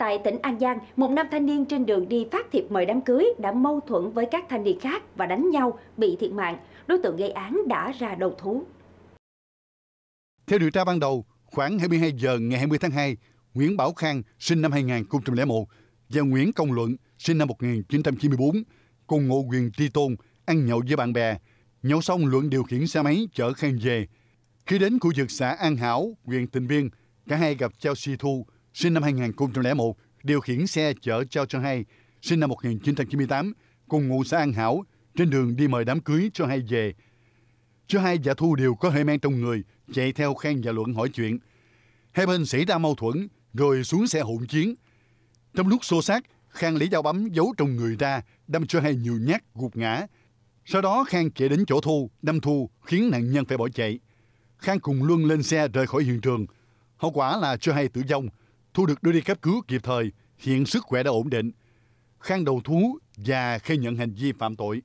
Tại tỉnh An Giang, một nam thanh niên trên đường đi phát thiệp mời đám cưới đã mâu thuẫn với các thanh niên khác và đánh nhau, bị thiệt mạng. Đối tượng gây án đã ra đầu thú. Theo điều tra ban đầu, khoảng 22 giờ ngày 20 tháng 2, Nguyễn Bảo Khang sinh năm 2001 và Nguyễn Công Luận sinh năm 1994 cùng ngụ quyền Tri Tôn ăn nhậu với bạn bè. Nhậu xong Luận điều khiển xe máy chở Khang về. Khi đến khu vực xã An Hảo, huyện Tịnh Biên, cả hai gặp Chelsea Thu, sinh năm 2001, điều khiển xe chở cho Chang Hai, sinh năm 1998, cùng ngụ xã An Hảo, trên đường đi mời đám cưới cho hai về. Cho hai và Thu đều có hơi men trong người, chạy theo Khang và Luận hỏi chuyện. Hai bên xảy ra mâu thuẫn, rồi xuống xe hỗn chiến. Trong lúc xô xát, Khang lấy dao bấm giấu trong người ra, đâm cho hai nhiều nhát gục ngã. Sau đó Khang chạy đến chỗ Thu, đâm Thu, khiến nạn nhân phải bỏ chạy. Khang cùng Luân lên xe rời khỏi hiện trường. Hậu quả là cho hai tử vong, Thu được đưa đi cấp cứu kịp thời, hiện sức khỏe đã ổn định. Khang đầu thú và khai nhận hành vi phạm tội.